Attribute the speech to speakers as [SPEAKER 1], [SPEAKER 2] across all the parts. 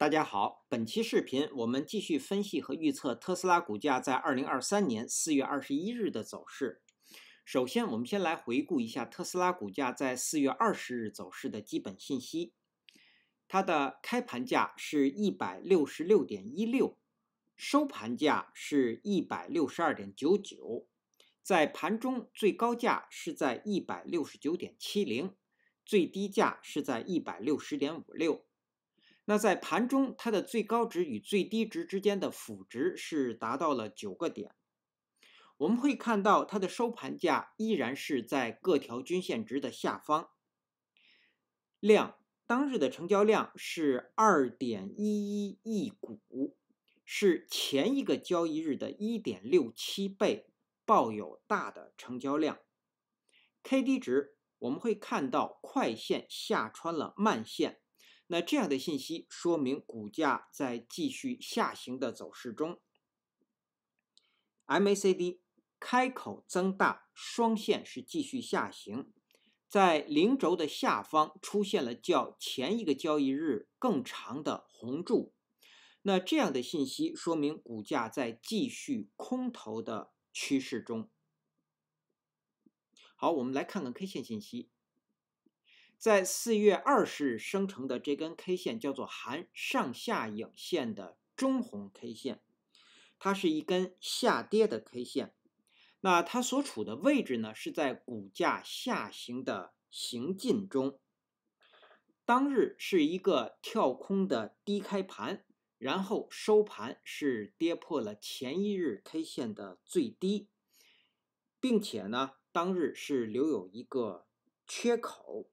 [SPEAKER 1] 大家好，本期视频我们继续分析和预测特斯拉股价在二零二三年四月二十一日的走势。首先，我们先来回顾一下特斯拉股价在四月二十日走势的基本信息。它的开盘价是一百六十六点一六，收盘价是一百六十二点九九，在盘中最高价是在一百六十九点七零，最低价是在一百六十点五六。那在盘中，它的最高值与最低值之间的幅值是达到了九个点。我们会看到它的收盘价依然是在各条均线值的下方。量，当日的成交量是二点一一亿股，是前一个交易日的一点六七倍，抱有大的成交量。K D 值，我们会看到快线下穿了慢线。那这样的信息说明股价在继续下行的走势中，MACD 开口增大，双线是继续下行，在零轴的下方出现了较前一个交易日更长的红柱。那这样的信息说明股价在继续空头的趋势中。好，我们来看看 K 线信息。在四月二十日生成的这根 K 线叫做含上下影线的中红 K 线，它是一根下跌的 K 线。那它所处的位置呢是在股价下行的行进中。当日是一个跳空的低开盘，然后收盘是跌破了前一日 K 线的最低，并且呢，当日是留有一个缺口。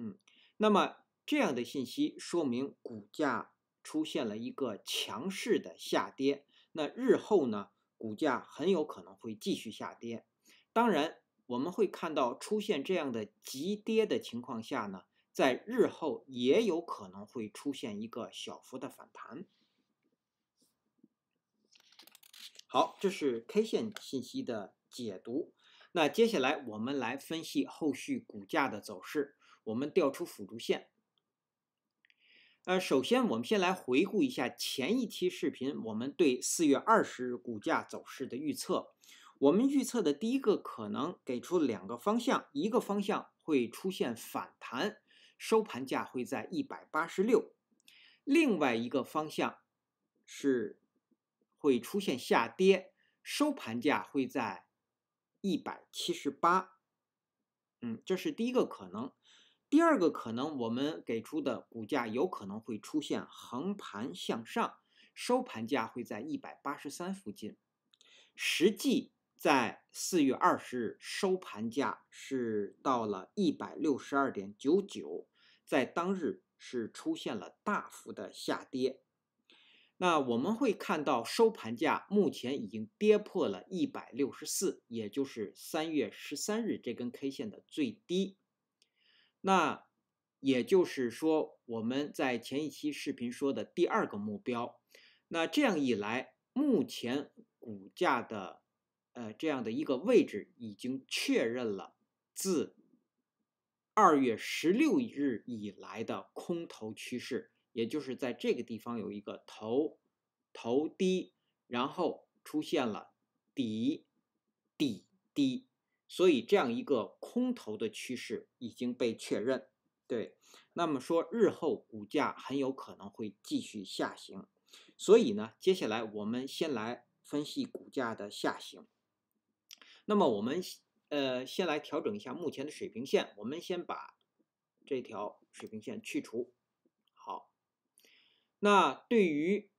[SPEAKER 1] 嗯，那么这样的信息说明股价出现了一个强势的下跌，那日后呢，股价很有可能会继续下跌。当然，我们会看到出现这样的急跌的情况下呢，在日后也有可能会出现一个小幅的反弹。好，这是 K 线信息的解读，那接下来我们来分析后续股价的走势。我们调出辅助线。呃，首先我们先来回顾一下前一期视频，我们对四月二十日股价走势的预测。我们预测的第一个可能给出两个方向，一个方向会出现反弹，收盘价会在一百八十六；另外一个方向是会出现下跌，收盘价会在一百七十八。嗯，这是第一个可能。第二个可能，我们给出的股价有可能会出现横盘向上，收盘价会在一百八十三附近。实际在四月二十日收盘价是到了一百六十二点九九，在当日是出现了大幅的下跌。那我们会看到收盘价目前已经跌破了一百六十四，也就是三月十三日这根 K 线的最低。那也就是说，我们在前一期视频说的第二个目标。那这样一来，目前股价的呃这样的一个位置已经确认了自二月十六日以来的空头趋势，也就是在这个地方有一个头头低，然后出现了底底低。所以，这样一个空头的趋势已经被确认，对。那么说，日后股价很有可能会继续下行。所以呢，接下来我们先来分析股价的下行。那么我们呃，先来调整一下目前的水平线。我们先把这条水平线去除。好，那对于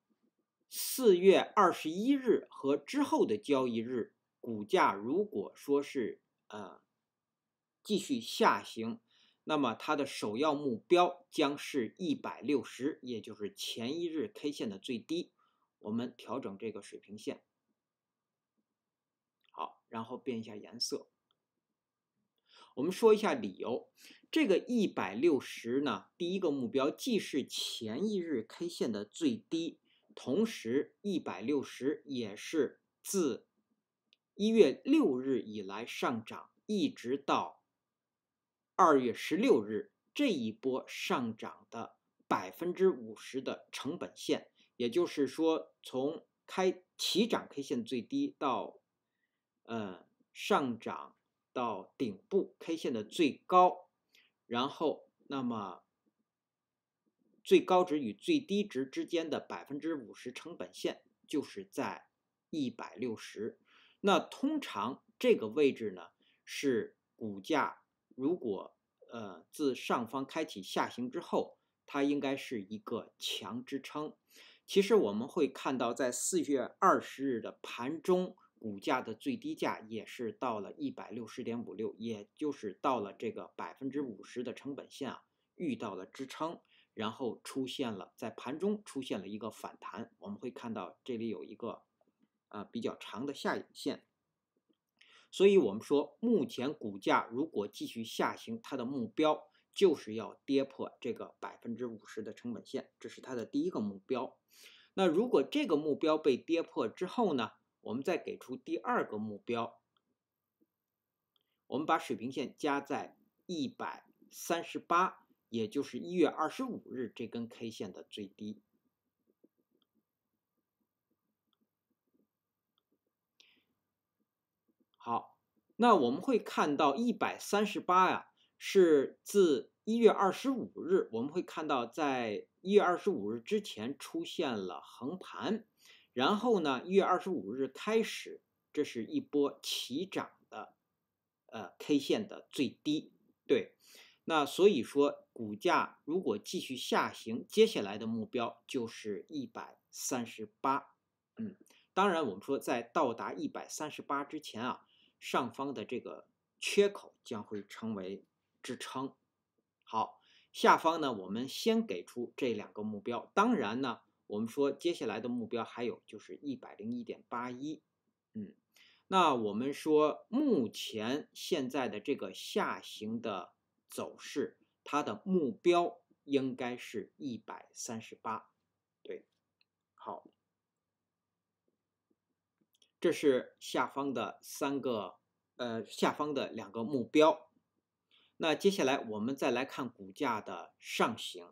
[SPEAKER 1] 四月二十一日和之后的交易日。股价如果说是呃继续下行，那么它的首要目标将是一百六十，也就是前一日 K 线的最低。我们调整这个水平线，好，然后变一下颜色。我们说一下理由：这个一百六十呢，第一个目标既是前一日 K 线的最低，同时一百六十也是自。一月六日以来上涨，一直到二月十六日这一波上涨的百分之五十的成本线，也就是说，从开起涨 K 线最低到呃上涨到顶部 K 线的最高，然后那么最高值与最低值之间的百分之五十成本线就是在一百六十。那通常这个位置呢，是股价如果呃自上方开启下行之后，它应该是一个强支撑。其实我们会看到，在四月二十日的盘中，股价的最低价也是到了一百六十点五六，也就是到了这个百分之五十的成本线啊，遇到了支撑，然后出现了在盘中出现了一个反弹。我们会看到这里有一个。啊，比较长的下影线，所以我们说，目前股价如果继续下行，它的目标就是要跌破这个百分之五十的成本线，这是它的第一个目标。那如果这个目标被跌破之后呢，我们再给出第二个目标。我们把水平线加在一百三十八，也就是一月二十五日这根 K 线的最低。那我们会看到一百三十八呀，是自一月二十五日，我们会看到在一月二十五日之前出现了横盘，然后呢，一月二十五日开始，这是一波齐涨的，呃，K 线的最低对，那所以说股价如果继续下行，接下来的目标就是一百三十八，嗯，当然我们说在到达一百三十八之前啊。上方的这个缺口将会成为支撑。好，下方呢，我们先给出这两个目标。当然呢，我们说接下来的目标还有就是一百零一点八一。嗯，那我们说目前现在的这个下行的走势，它的目标应该是一百三十八。对，好。这是下方的三个，呃，下方的两个目标。那接下来我们再来看股价的上行。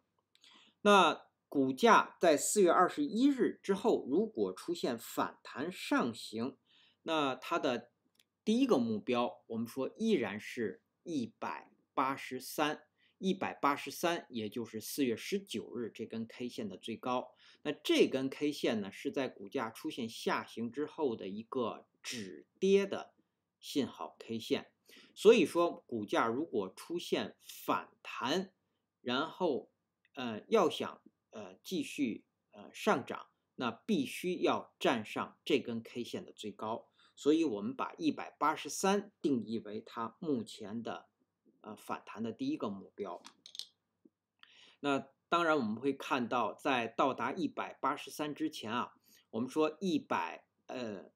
[SPEAKER 1] 那股价在四月二十一日之后，如果出现反弹上行，那它的第一个目标，我们说依然是一百八十三。一百八十三，也就是四月十九日这根 K 线的最高。那这根 K 线呢，是在股价出现下行之后的一个止跌的信号 K 线。所以说，股价如果出现反弹，然后呃，要想呃继续呃上涨，那必须要站上这根 K 线的最高。所以我们把一百八十三定义为它目前的。反弹的第一个目标，那当然我们会看到，在到达一百八十三之前啊，我们说一百呃，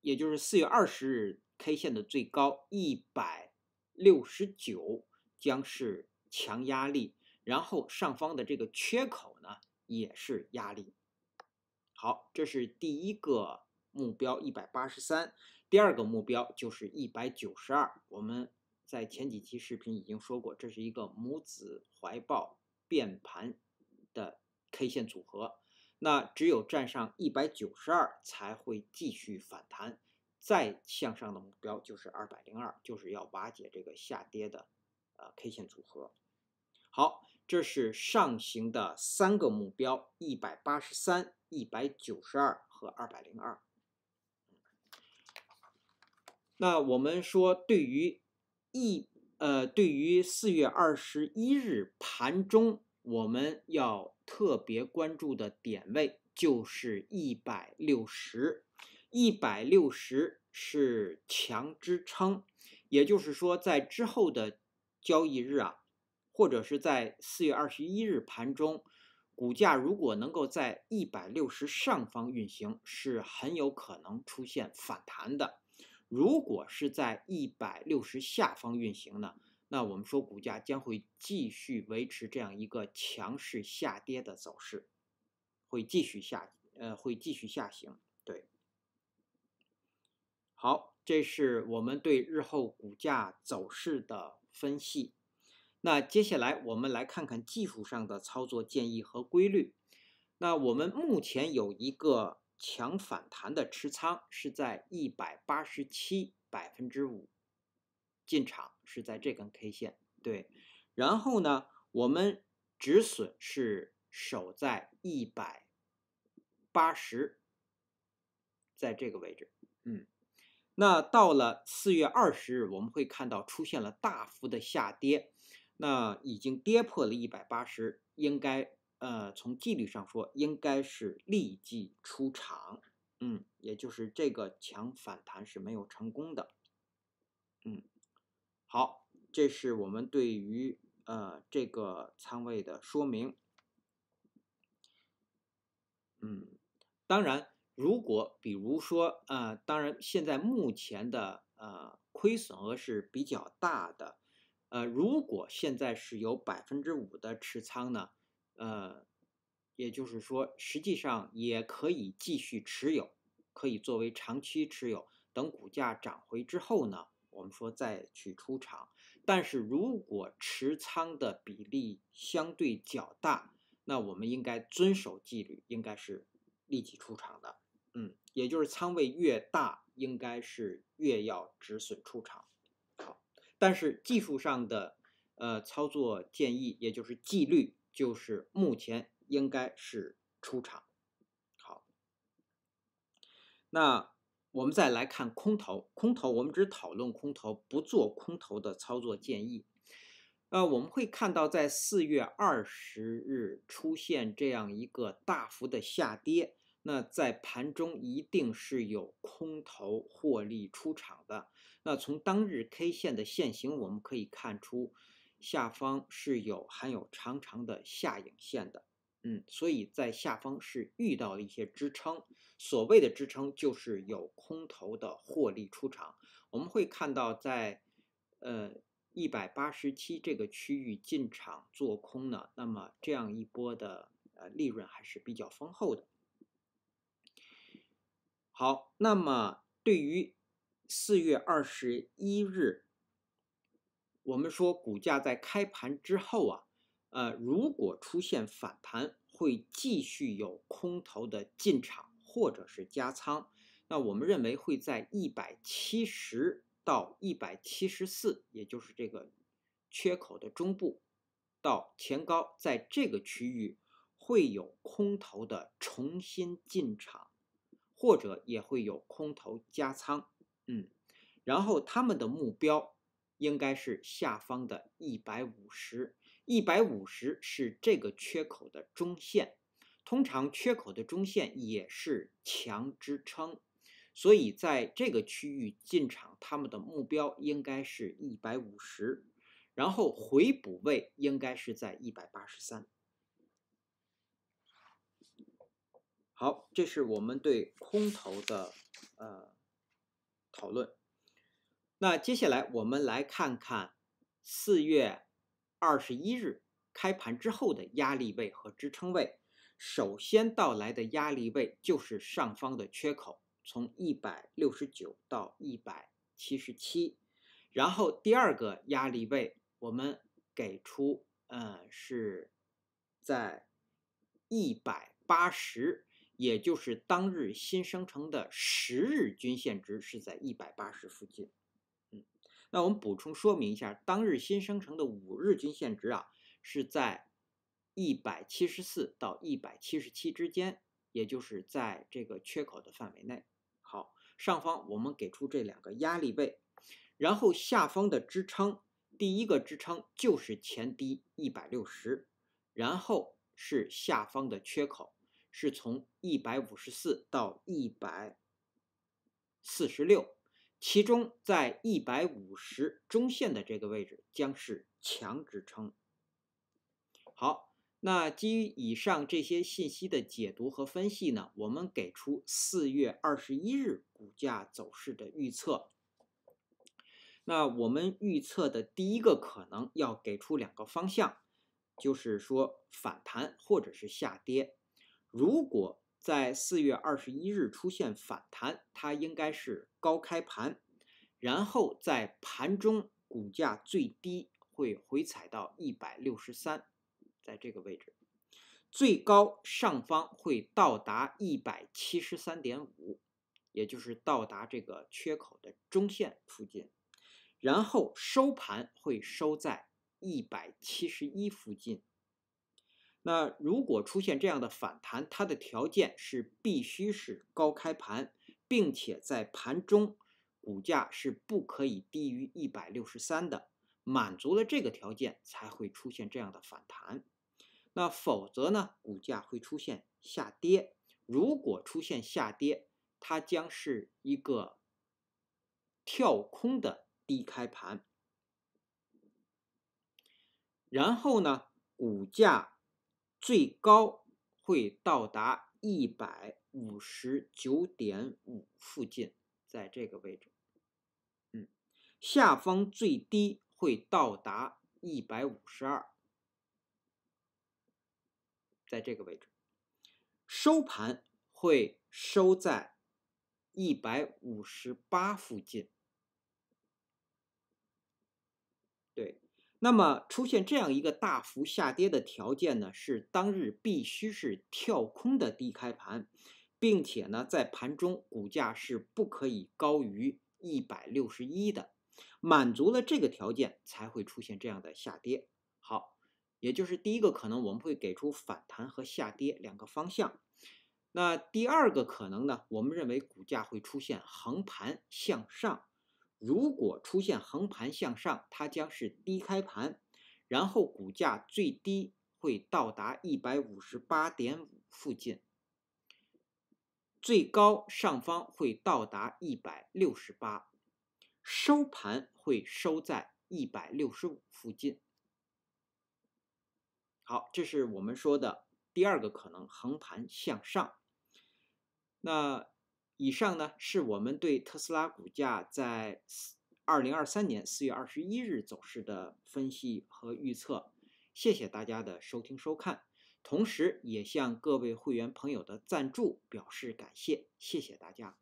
[SPEAKER 1] 也就是四月二十日 K 线的最高一百六十九将是强压力，然后上方的这个缺口呢也是压力。好，这是第一个目标一百八十三，第二个目标就是一百九十二，我们。在前几期视频已经说过，这是一个母子怀抱变盘的 K 线组合。那只有站上一百九十二才会继续反弹，再向上的目标就是二百零二，就是要瓦解这个下跌的呃 K 线组合。好，这是上行的三个目标：一百八十三、一百九十二和二百零二。那我们说对于一呃，对于四月二十一日盘中，我们要特别关注的点位就是一百六十。一百六十是强支撑，也就是说，在之后的交易日啊，或者是在四月二十一日盘中，股价如果能够在一百六十上方运行，是很有可能出现反弹的。如果是在一百六十下方运行呢？那我们说股价将会继续维持这样一个强势下跌的走势，会继续下，呃，会继续下行。对，好，这是我们对日后股价走势的分析。那接下来我们来看看技术上的操作建议和规律。那我们目前有一个。强反弹的持仓是在一百八十七百分之五进场，是在这根 K 线对，然后呢，我们止损是守在一百八十，在这个位置，嗯，那到了四月二十日，我们会看到出现了大幅的下跌，那已经跌破了一百八十，应该。呃，从纪律上说，应该是立即出场。嗯，也就是这个强反弹是没有成功的。嗯，好，这是我们对于呃这个仓位的说明。嗯，当然，如果比如说啊，当然现在目前的呃亏损额是比较大的，呃，如果现在是有百分之五的持仓呢？呃，也就是说，实际上也可以继续持有，可以作为长期持有，等股价涨回之后呢，我们说再去出场。但是如果持仓的比例相对较大，那我们应该遵守纪律，应该是立即出场的。嗯，也就是仓位越大，应该是越要止损出场。好，但是技术上的呃操作建议，也就是纪律。就是目前应该是出场，好。那我们再来看空头，空头我们只讨论空头，不做空头的操作建议。呃，我们会看到在四月二十日出现这样一个大幅的下跌，那在盘中一定是有空头获利出场的。那从当日 K 线的线形我们可以看出。下方是有含有长长的下影线的，嗯，所以在下方是遇到了一些支撑。所谓的支撑就是有空头的获利出场。我们会看到在呃一百八十七这个区域进场做空呢，那么这样一波的呃利润还是比较丰厚的。好，那么对于四月二十一日。我们说，股价在开盘之后啊，呃，如果出现反弹，会继续有空头的进场或者是加仓。那我们认为会在一百七十到一百七十四，也就是这个缺口的中部到前高，在这个区域会有空头的重新进场，或者也会有空头加仓。嗯，然后他们的目标。应该是下方的一百五十，一百五十是这个缺口的中线，通常缺口的中线也是强支撑，所以在这个区域进场，他们的目标应该是一百五十，然后回补位应该是在一百八十三。好，这是我们对空头的呃讨论。那接下来我们来看看四月二十一日开盘之后的压力位和支撑位。首先到来的压力位就是上方的缺口，从一百六十九到一百七十七。然后第二个压力位，我们给出，嗯，是在一百八十，也就是当日新生成的十日均线值是在一百八十附近。那我们补充说明一下，当日新生成的五日均线值啊，是在一百七十四到一百七十七之间，也就是在这个缺口的范围内。好，上方我们给出这两个压力位，然后下方的支撑，第一个支撑就是前低一百六十，然后是下方的缺口，是从一百五十四到一百四十六。其中，在一百五十中线的这个位置将是强支撑。好，那基于以上这些信息的解读和分析呢，我们给出四月二十一日股价走势的预测。那我们预测的第一个可能要给出两个方向，就是说反弹或者是下跌。如果在四月二十一日出现反弹，它应该是高开盘，然后在盘中股价最低会回踩到一百六十三，在这个位置，最高上方会到达一百七十三点五，也就是到达这个缺口的中线附近，然后收盘会收在一百七十一附近。那如果出现这样的反弹，它的条件是必须是高开盘，并且在盘中股价是不可以低于一百六十三的，满足了这个条件才会出现这样的反弹。那否则呢，股价会出现下跌。如果出现下跌，它将是一个跳空的低开盘，然后呢，股价。最高会到达一百五十九点五附近，在这个位置。嗯，下方最低会到达一百五十二，在这个位置。收盘会收在一百五十八附近。那么出现这样一个大幅下跌的条件呢，是当日必须是跳空的低开盘，并且呢在盘中股价是不可以高于一百六十一的，满足了这个条件才会出现这样的下跌。好，也就是第一个可能我们会给出反弹和下跌两个方向，那第二个可能呢，我们认为股价会出现横盘向上。如果出现横盘向上，它将是低开盘，然后股价最低会到达一百五十八点五附近，最高上方会到达一百六十八，收盘会收在一百六十五附近。好，这是我们说的第二个可能横盘向上。那。以上呢是我们对特斯拉股价在二零二三年四月二十一日走势的分析和预测。谢谢大家的收听收看，同时也向各位会员朋友的赞助表示感谢。谢谢大家。